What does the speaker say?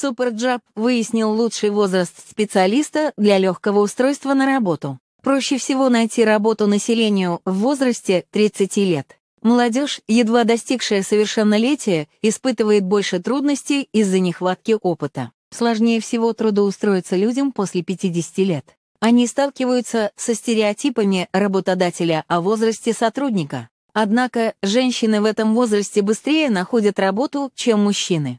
Суперджаб выяснил лучший возраст специалиста для легкого устройства на работу. Проще всего найти работу населению в возрасте 30 лет. Молодежь, едва достигшая совершеннолетия, испытывает больше трудностей из-за нехватки опыта. Сложнее всего трудоустроиться людям после 50 лет. Они сталкиваются со стереотипами работодателя о возрасте сотрудника. Однако женщины в этом возрасте быстрее находят работу, чем мужчины.